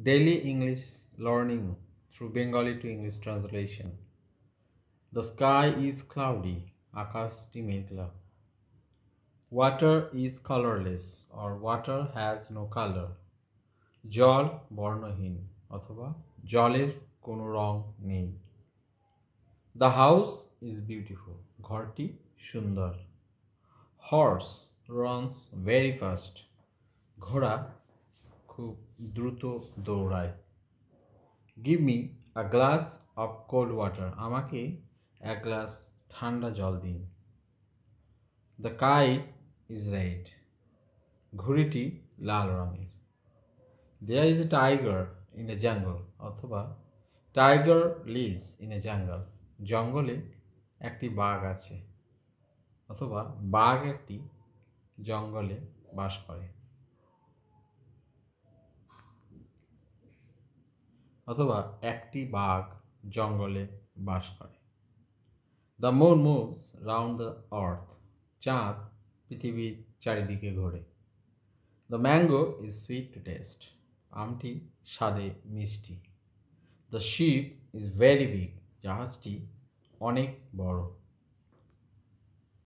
Daily English Learning through Bengali to English Translation The sky is cloudy, akashti mekla. Water is colorless or water has no color. জল বর্ণহীন অথবা জলের কোনো রং নেই The house is beautiful. ঘরটি সুন্দর Horse runs very fast. ঘোড়া খুব দ্রুত দৌড়ায় give me a glass of cold water আমাকে এক গ্লাস ঠান্ডা জল দিন দ্য কাইট ইজ রেড ঘুড়িটি লাল রঙের there is a tiger in a jungle অথবা টাইগার লিভস ইন এ জঙ্গল জঙ্গলে একটি বাঘ আছে অথবা বাঘ একটি জঙ্গলে বাস করে অথবা একটি বাঘ জঙ্গলে বাস করে the moon moves round the earth চাঁদ পৃথিবীর চারিদিকে ঘোরে the mango is sweet to taste আমটি স্বাদে মিষ্টি the ship is very big জাহাজটি অনেক বড়